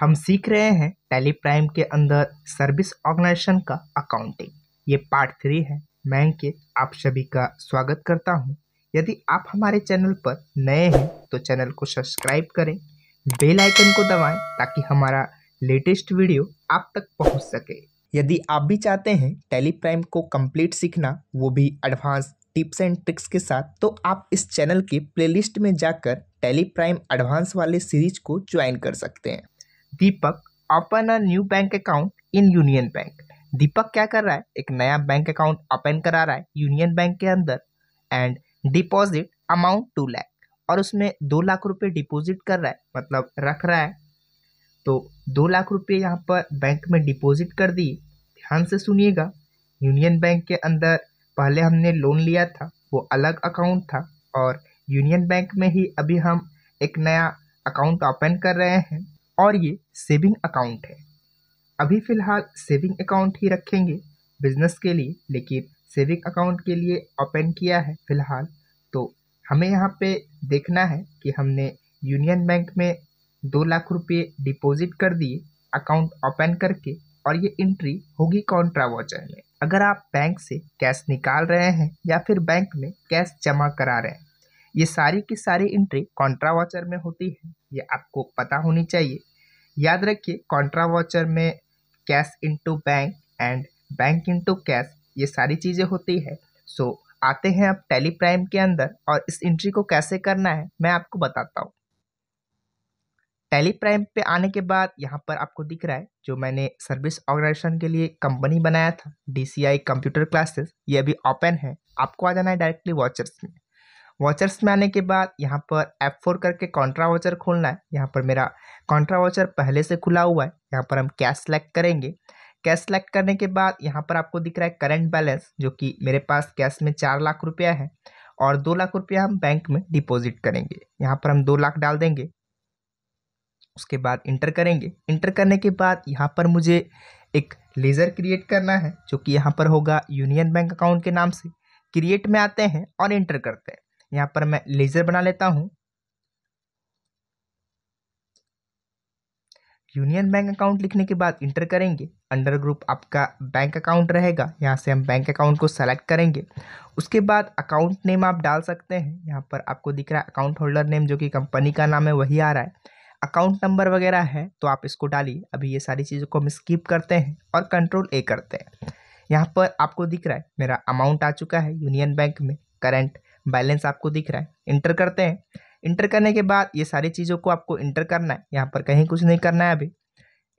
हम सीख रहे हैं टेली प्राइम के अंदर सर्विस ऑर्गेनाइजेशन का अकाउंटिंग ये पार्ट थ्री है मैं के आप सभी का स्वागत करता हूँ यदि आप हमारे चैनल पर नए हैं तो चैनल को सब्सक्राइब करें बेल आइकन को दबाएं ताकि हमारा लेटेस्ट वीडियो आप तक पहुँच सके यदि आप भी चाहते हैं टेली प्राइम को कंप्लीट सीखना वो भी एडवांस टिप्स एंड ट्रिक्स के साथ तो आप इस चैनल के प्लेलिस्ट में जाकर टेली प्राइम एडवांस वाले सीरीज को ज्वाइन कर सकते हैं Deepak open a new bank account in Union Bank Deepak क्या कर रहा है एक नया बैंक अकाउंट ओपन करा रहा है यूनियन बैंक के अंदर and deposit amount two lakh और उसमें दो लाख रुपए डिपॉजिट कर रहा है मतलब रख रहा है तो दो लाख रुपए यहाँ पर बैंक में डिपॉजिट कर दिए ध्यान से सुनिएगा यूनियन बैंक के अंदर पहले हमने लोन लिया था वो अलग अकाउंट था और यूनियन बैंक में ही अभी हम एक नया अकाउंट ओपन कर रहे हैं और ये सेविंग अकाउंट है अभी फ़िलहाल सेविंग अकाउंट ही रखेंगे बिजनेस के लिए लेकिन सेविंग अकाउंट के लिए ओपन किया है फ़िलहाल तो हमें यहाँ पे देखना है कि हमने यूनियन बैंक में दो लाख रुपये डिपॉजिट कर दिए अकाउंट ओपन करके और ये एंट्री होगी कॉन्ट्रा वॉचर में अगर आप बैंक से कैश निकाल रहे हैं या फिर बैंक में कैश जमा करा रहे हैं ये सारी की सारी एंट्री कॉन्ट्रा वाचर में होती है ये आपको पता होनी चाहिए याद रखिए कॉन्ट्रा वाचर में cash into bank and bank into cash ये सारी चीज़ें होती है सो so, आते हैं आप टेली प्राइम के अंदर और इस एंट्री को कैसे करना है मैं आपको बताता हूँ टेली प्राइम पे आने के बाद यहाँ पर आपको दिख रहा है जो मैंने सर्विस ऑर्गेनाइजेशन के लिए कंपनी बनाया था D C I computer classes ये अभी ओपन है आपको आ जाना है डायरेक्टली वॉचर्स में वॉचर्स में आने के बाद यहाँ पर एफ फोर करके कॉन्ट्रा वॉचर खोलना है यहाँ पर मेरा कॉन्ट्रा वॉचर पहले से खुला हुआ है यहाँ पर हम कैश सेलेक्ट करेंगे कैश सेलेक्ट करने के बाद यहाँ पर आपको दिख रहा है करंट बैलेंस जो कि मेरे पास कैश में चार लाख रुपया है और दो लाख रुपया हम बैंक में डिपॉजिट करेंगे यहाँ पर हम दो लाख डाल देंगे उसके बाद इंटर करेंगे इंटर करने के बाद यहाँ पर मुझे एक लेज़र क्रिएट करना है जो कि यहाँ पर होगा यूनियन बैंक अकाउंट के नाम से क्रिएट में आते हैं और इंटर करते हैं यहाँ पर मैं लेज़र बना लेता हूँ यूनियन बैंक अकाउंट लिखने के बाद इंटर करेंगे अंडर ग्रुप आपका बैंक अकाउंट रहेगा यहाँ से हम बैंक अकाउंट को सेलेक्ट करेंगे उसके बाद अकाउंट नेम आप डाल सकते हैं यहाँ पर आपको दिख रहा है अकाउंट होल्डर नेम जो कि कंपनी का नाम है वही आ रहा है अकाउंट नंबर वगैरह है तो आप इसको डालिए अभी ये सारी चीज़ों को हम स्किप करते हैं और कंट्रोल ए करते हैं यहाँ पर आपको दिख रहा है मेरा अमाउंट आ चुका है यूनियन बैंक में करेंट बैलेंस आपको दिख रहा है इंटर करते हैं इंटर करने के बाद ये सारी चीज़ों को आपको इंटर करना है यहाँ पर कहीं कुछ नहीं करना है अभी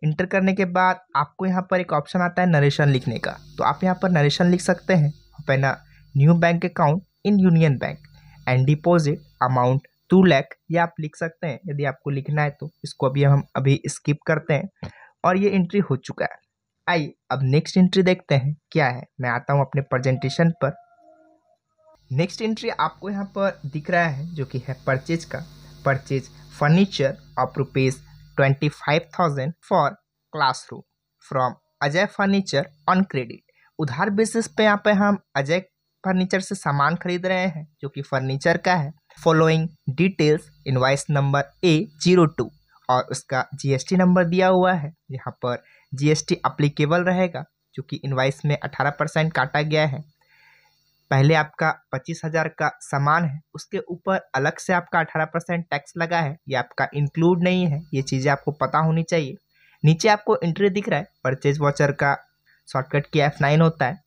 इंटर करने के बाद आपको यहाँ पर एक ऑप्शन आता है नरेशन लिखने का तो आप यहाँ पर नरेशन लिख सकते हैं पहना new bank account in Union Bank and deposit amount two lakh ये आप लिख सकते हैं यदि आपको लिखना है तो इसको अभी हम अभी स्किप करते हैं और ये एंट्री हो चुका है आइए अब नेक्स्ट एंट्री देखते हैं क्या है मैं आता हूँ अपने प्रेजेंटेशन पर नेक्स्ट एंट्री आपको यहाँ पर दिख रहा है जो कि है परचेज का purchase furniture of rupees twenty five thousand for classroom from Ajay furniture on credit उधार बेसिस पे यहाँ पे हम अजय फर्नीचर से सामान खरीद रहे हैं जो कि फर्नीचर का है following details invoice number A zero two और उसका जीएसटी नंबर दिया हुआ है यहाँ पर जीएसटी अप्लीकेबल रहेगा जो कि इनवाइस में अठारह परसेंट काटा गया है पहले आपका पच्चीस हज़ार का सामान है उसके ऊपर अलग से आपका अठारह परसेंट टैक्स लगा है ये आपका इंक्लूड नहीं है ये चीज़ें आपको पता होनी चाहिए नीचे आपको एंट्री दिख रहा है परचेज वाचर का शॉर्टकट की एफ नाइन होता है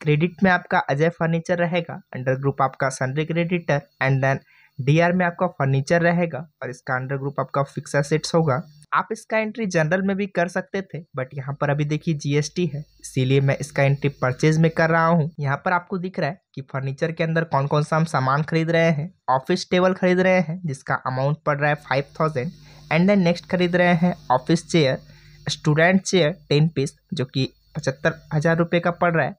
क्रेडिट में आपका अजय फर्नीचर रहेगा अंडर ग्रुप आपका sundry creditor and then D में आपका फर्नीचर रहेगा और इसका अंडर ग्रुप आपका फिक्सर सेट्स होगा आप इसका एंट्री जनरल में भी कर सकते थे बट यहाँ पर अभी देखिए जीएसटी है इसीलिए मैं इसका एंट्री परचेज में कर रहा हूँ यहाँ पर आपको दिख रहा है कि फर्नीचर के अंदर कौन कौन सा हम सामान खरीद रहे हैं ऑफिस टेबल खरीद रहे हैं जिसका अमाउंट पड़ रहा है five thousand and then next खरीद रहे हैं office chair student chair ten piece जो कि पचहत्तर हज़ार रुपये का पड़ रहा है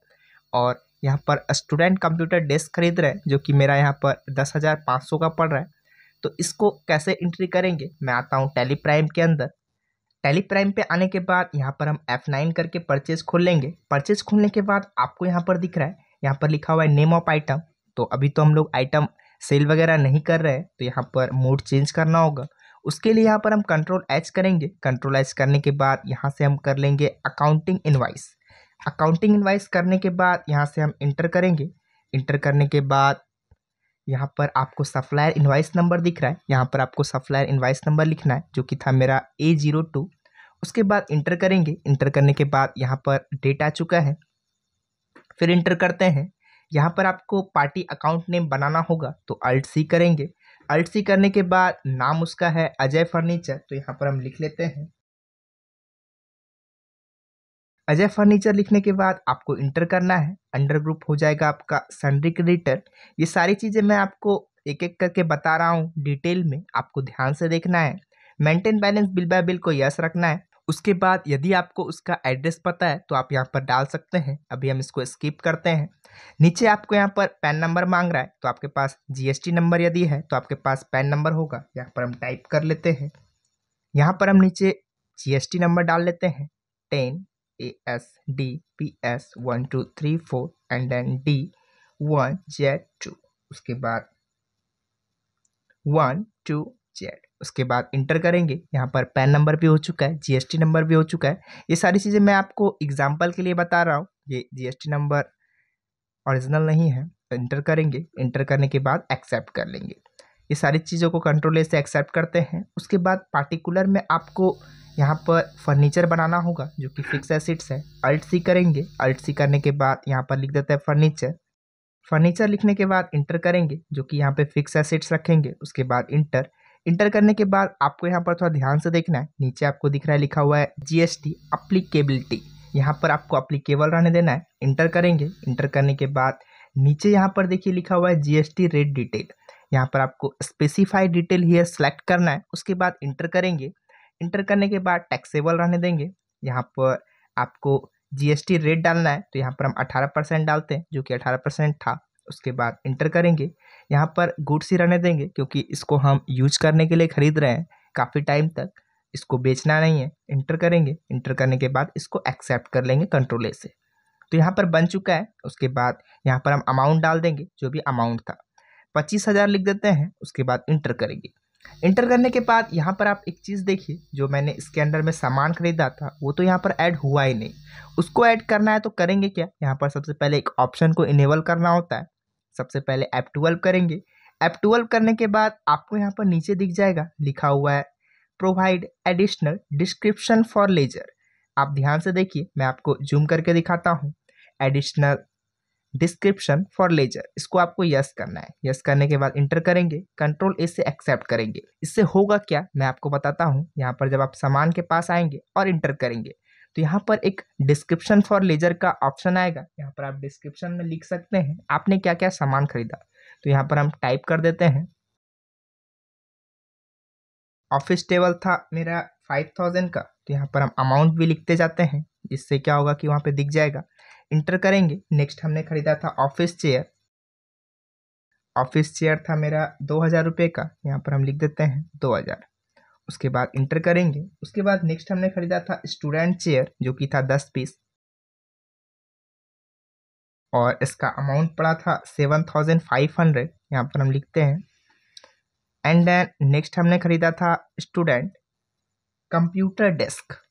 और यहाँ पर स्टूडेंट कंप्यूटर डेस्क खरीद रहे हैं जो कि मेरा यहाँ पर दस हज़ार पाँच सौ का पड़ रहा है तो इसको कैसे इंट्री करेंगे मैं आता हूँ टेली प्राइम के अंदर टेली प्राइम पे आने के बाद यहाँ पर हम F9 करके परचेज खोल लेंगे परचेज खोलने के बाद आपको यहाँ पर दिख रहा है यहाँ पर लिखा हुआ है नेम ऑफ आइटम तो अभी तो हम लोग आइटम सेल वगैरह नहीं कर रहे हैं तो यहाँ पर मोड चेंज करना होगा उसके लिए यहाँ पर हम कंट्रोल एच करेंगे कंट्रोल एच करने के बाद यहाँ से हम कर लेंगे अकाउंटिंग इन्वाइस अकाउंटिंग इन्वाइस करने के बाद यहाँ से हम इंटर करेंगे इंटर करने के बाद यहाँ पर आपको सप्लायर इन्वाइस नंबर दिख रहा है यहाँ पर आपको सप्लायर इन्वाइस नंबर लिखना है जो कि था मेरा ए जीरो टू उसके बाद इंटर करेंगे इंटर करने के बाद यहाँ पर डेट आ चुका है फिर इंटर करते हैं यहाँ पर आपको पार्टी अकाउंट नेम बनाना होगा तो अल्ट सी करेंगे अल्ट सी करने के बाद नाम उसका है अजय फर्नीचर तो यहाँ पर हम लिख लेते हैं अजय फर्नीचर लिखने के बाद आपको इंटर करना है अंडर ग्रुप हो जाएगा आपका सनरिक रिटर ये सारी चीज़ें मैं आपको एक एक करके बता रहा हूँ डिटेल में आपको ध्यान से देखना है maintain balance bill by bill को यस रखना है उसके बाद यदि आपको उसका एड्रेस पता है तो आप यहाँ पर डाल सकते हैं अभी हम इसको स्किप करते हैं नीचे आपको यहाँ पर पैन नंबर मांग रहा है तो आपके पास जीएसटी नंबर यदि है तो आपके पास पैन नंबर होगा यहाँ पर हम टाइप कर लेते हैं यहाँ पर हम नीचे जीएसटी नंबर डाल लेते हैं ten S one two three four and then Z two उसके बाद वन टू जेड उसके बाद इंटर करेंगे यहाँ पर पैन नंबर भी हो चुका है जीएसटी नंबर भी हो चुका है ये सारी चीज़ें मैं आपको एग्जाम्पल के लिए बता रहा हूँ ये जीएसटी नंबर ओरिजिनल नहीं है इंटर तो करेंगे इंटर करने के बाद एक्सेप्ट कर लेंगे ये सारी चीज़ों को कंट्रोल से एक्सेप्ट करते हैं उसके बाद पार्टिकुलर में आपको यहाँ पर फर्नीचर बनाना होगा जो कि फिक्स एसिड्स है अल्ट सी करेंगे अल्ट सी करने के बाद यहाँ पर लिख देते हैं फर्नीचर फर्नीचर लिखने के बाद इंटर करेंगे जो कि यहाँ पे फिक्स एसिड्स रखेंगे उसके बाद इंटर इंटर करने के बाद आपको यहाँ पर थोड़ा ध्यान से देखना है नीचे आपको दिख रहा है लिखा हुआ है जीएसटी अप्लीकेबिलिटी यहाँ पर आपको अप्लीकेबल रहने देना है इंटर करेंगे इंटर करने के बाद नीचे यहाँ पर देखिए लिखा हुआ है जीएसटी रेट डिटेल यहाँ पर आपको स्पेसिफाइड डिटेल हेयर सेलेक्ट करना है उसके बाद इंटर करेंगे इंटर करने के बाद टैक्सेबल रहने देंगे यहाँ पर आपको जीएसटी रेट डालना है तो यहाँ पर हम 18 परसेंट डालते हैं जो कि 18 परसेंट था उसके बाद इंटर करेंगे यहाँ पर गुड्स ही रहने देंगे क्योंकि इसको हम यूज करने के लिए ख़रीद रहे हैं काफ़ी टाइम तक इसको बेचना नहीं है इंटर करेंगे इंटर करने के बाद इसको एक्सेप्ट कर लेंगे कंट्रोले से तो यहाँ पर बन चुका है उसके बाद यहाँ पर हम अमाउंट डाल देंगे जो भी अमाउंट था पच्चीस हज़ार लिख देते हैं उसके बाद इंटर करेंगे इंटर करने के बाद यहाँ पर आप एक चीज़ देखिए जो मैंने इसके अंडर में सामान खरीदा था वो तो यहाँ पर ऐड हुआ ही नहीं उसको ऐड करना है तो करेंगे क्या यहाँ पर सबसे पहले एक ऑप्शन को इनेबल करना होता है सबसे पहले ऐप ट्वेल्व करेंगे ऐप ट्वेल्व करने के बाद आपको यहाँ पर नीचे दिख जाएगा लिखा हुआ है provide additional description for ledger आप ध्यान से देखिए मैं आपको जूम करके दिखाता हूँ एडिशनल डिस्क्रिप्शन फॉर लेजर इसको आपको यस करना है यस करने के बाद इंटर करेंगे कंट्रोल ए से एक्सेप्ट करेंगे इससे होगा क्या मैं आपको बताता हूँ यहाँ पर जब आप सामान के पास आएंगे और इंटर करेंगे तो यहाँ पर एक डिस्क्रिप्शन फॉर लेजर का ऑप्शन आएगा यहाँ पर आप डिस्क्रिप्शन में लिख सकते हैं आपने क्या क्या सामान खरीदा तो यहाँ पर हम टाइप कर देते हैं ऑफिस टेबल था मेरा फाइव थाउजेंड का तो यहाँ पर हम अमाउंट भी लिखते जाते हैं इससे क्या होगा कि वहाँ पे दिख जाएगा इंटर करेंगे नेक्स्ट हमने ख़रीदा था ऑफिस चेयर ऑफिस चेयर था मेरा दो हज़ार रुपये का यहाँ पर हम लिख देते हैं दो हज़ार उसके बाद इंटर करेंगे उसके बाद नेक्स्ट हमने ख़रीदा था स्टूडेंट चेयर जो कि था दस पीस और इसका अमाउंट पड़ा था सेवन थाउजेंड फाइव हंड्रेड यहाँ पर हम लिखते हैं एंड देन नेक्स्ट हमने ख़रीदा था स्टूडेंट कंप्यूटर डेस्क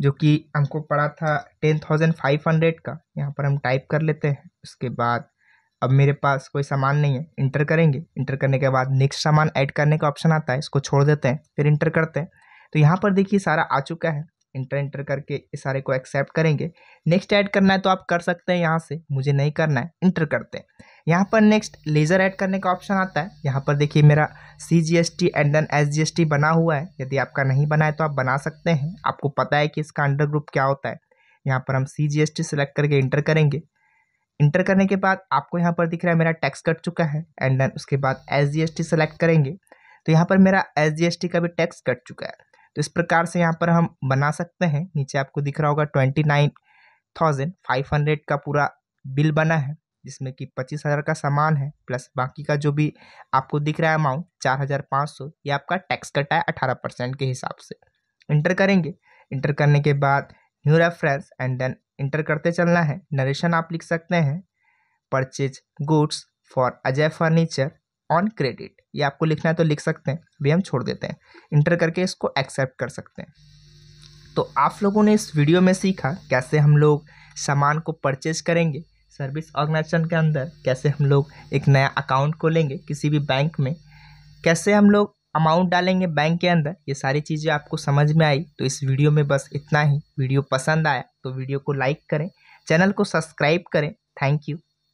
जो कि हमको पड़ा था टेन थाउजेंड फाइव हंड्रेड का यहाँ पर हम टाइप कर लेते हैं उसके बाद अब मेरे पास कोई सामान नहीं है इंटर करेंगे इंटर करने के बाद नेक्स्ट सामान ऐड करने का ऑप्शन आता है इसको छोड़ देते हैं फिर इंटर करते हैं तो यहाँ पर देखिए सारा आ चुका है इंटर इंटर करके इस सारे को एक्सेप्ट करेंगे नेक्स्ट ऐड करना है तो आप कर सकते हैं यहाँ से मुझे नहीं करना है इंटर करते हैं यहाँ पर नेक्स्ट लेज़र ऐड करने का ऑप्शन आता है यहाँ पर देखिए मेरा C G S T and then S G S T बना हुआ है यदि आपका नहीं बना है तो आप बना सकते हैं आपको पता है कि इसका अंडर ग्रुप क्या होता है यहाँ पर हम C G S T select करके इंटर करेंगे इंटर करने के बाद आपको यहाँ पर दिख रहा है मेरा टैक्स कट चुका है एंड देन उसके बाद S G S T select करेंगे तो यहाँ पर मेरा एस जी एस टी का भी टैक्स कट चुका है तो इस प्रकार से यहाँ पर हम बना सकते हैं नीचे आपको दिख रहा होगा twenty nine thousand five hundred का पूरा बिल बना है जिसमें कि पच्चीस हज़ार का सामान है प्लस बाकी का जो भी आपको दिख रहा है अमाउंट चार हज़ार पाँच सौ ये आपका टैक्स कटा है अठारह परसेंट के हिसाब से इंटर करेंगे इंटर करने के बाद new reference and then enter करते चलना है नरेशन आप लिख सकते हैं purchase goods for Ajay furniture on credit ये आपको लिखना है तो लिख सकते हैं अभी हम छोड़ देते हैं इंटर करके इसको एक्सेप्ट कर सकते हैं तो आप लोगों ने इस वीडियो में सीखा कैसे हम लोग सामान को परचेज करेंगे सर्विस ऑर्गेनाइजेशन के अंदर कैसे हम लोग एक नया अकाउंट खोलेंगे किसी भी बैंक में कैसे हम लोग अमाउंट डालेंगे बैंक के अंदर ये सारी चीज़ें आपको समझ में आई तो इस वीडियो में बस इतना ही वीडियो पसंद आया तो वीडियो को लाइक करें चैनल को सब्सक्राइब करें थैंक यू